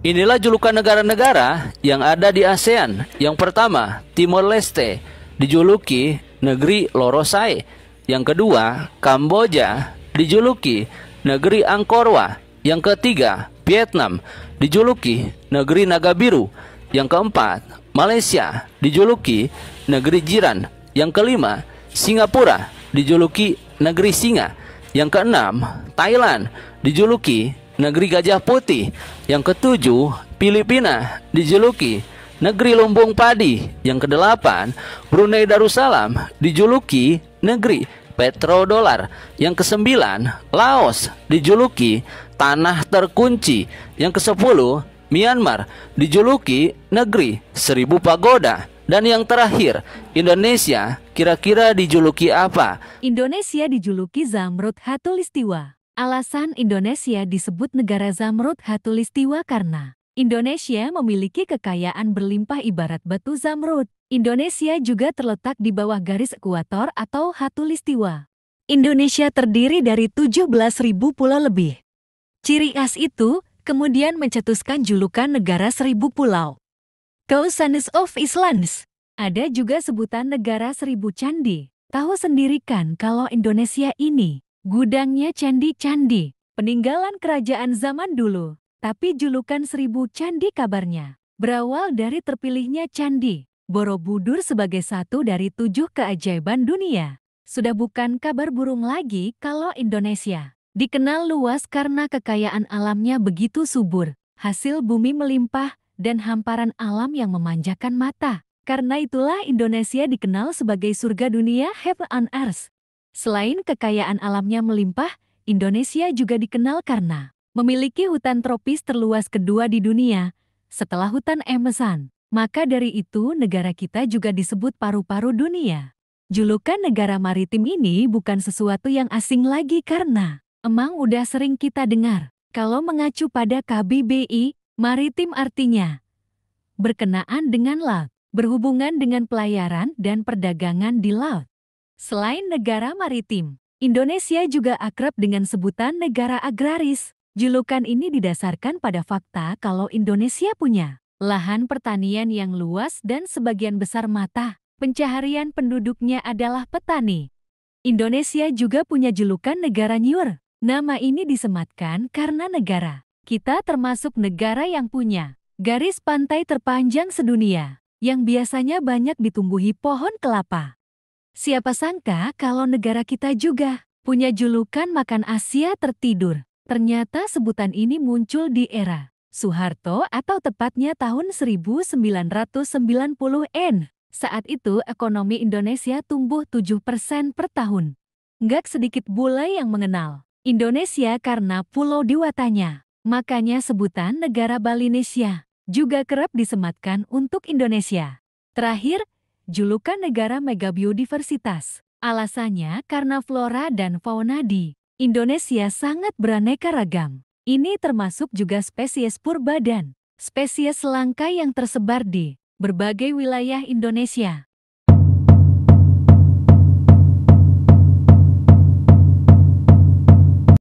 Inilah julukan negara-negara yang ada di ASEAN. Yang pertama, Timor Leste dijuluki negeri Lorosai. Yang kedua, Kamboja dijuluki negeri Angkorwa. Yang ketiga, Vietnam dijuluki negeri naga biru. Yang keempat, Malaysia dijuluki negeri jiran. Yang kelima, Singapura dijuluki negeri singa. Yang keenam, Thailand dijuluki negeri gajah putih. Yang ketujuh, Filipina dijuluki negeri lumbung padi. Yang kedelapan, Brunei Darussalam dijuluki negeri petrodolar. Yang kesembilan, Laos dijuluki tanah terkunci. Yang kesepuluh, Myanmar dijuluki negeri seribu pagoda. Dan yang terakhir, Indonesia kira-kira dijuluki apa? Indonesia dijuluki Zamrud Hatulistiwa. Alasan Indonesia disebut negara zamrud hatulistiwa karena Indonesia memiliki kekayaan berlimpah ibarat batu zamrud. Indonesia juga terletak di bawah garis ekuator atau hatulistiwa. Indonesia terdiri dari 17.000 pulau lebih. Ciri khas itu kemudian mencetuskan julukan negara seribu pulau. Thousands of Islands. Ada juga sebutan negara seribu candi. Tahu sendiri kan kalau Indonesia ini Gudangnya candi-candi, peninggalan kerajaan zaman dulu, tapi julukan seribu candi kabarnya. Berawal dari terpilihnya candi, Borobudur sebagai satu dari tujuh keajaiban dunia. Sudah bukan kabar burung lagi kalau Indonesia. Dikenal luas karena kekayaan alamnya begitu subur, hasil bumi melimpah, dan hamparan alam yang memanjakan mata. Karena itulah Indonesia dikenal sebagai surga dunia heaven on earth. Selain kekayaan alamnya melimpah, Indonesia juga dikenal karena memiliki hutan tropis terluas kedua di dunia setelah hutan Amazon. Maka dari itu negara kita juga disebut paru-paru dunia. Julukan negara maritim ini bukan sesuatu yang asing lagi karena emang udah sering kita dengar. Kalau mengacu pada KBBI, maritim artinya berkenaan dengan laut, berhubungan dengan pelayaran dan perdagangan di laut. Selain negara maritim, Indonesia juga akrab dengan sebutan negara agraris. Julukan ini didasarkan pada fakta kalau Indonesia punya lahan pertanian yang luas dan sebagian besar mata pencaharian penduduknya adalah petani. Indonesia juga punya julukan negara nyur. Nama ini disematkan karena negara. Kita termasuk negara yang punya garis pantai terpanjang sedunia, yang biasanya banyak ditumbuhi pohon kelapa. Siapa sangka kalau negara kita juga punya julukan makan Asia tertidur. Ternyata sebutan ini muncul di era Soeharto atau tepatnya tahun 1990-an. Saat itu ekonomi Indonesia tumbuh 7% persen per tahun. Nggak sedikit bule yang mengenal Indonesia karena pulau diwatanya. Makanya sebutan negara Balinesia juga kerap disematkan untuk Indonesia. Terakhir, julukan negara mega biodiversitas. Alasannya karena flora dan fauna di Indonesia sangat beraneka ragam. Ini termasuk juga spesies purba dan spesies langka yang tersebar di berbagai wilayah Indonesia.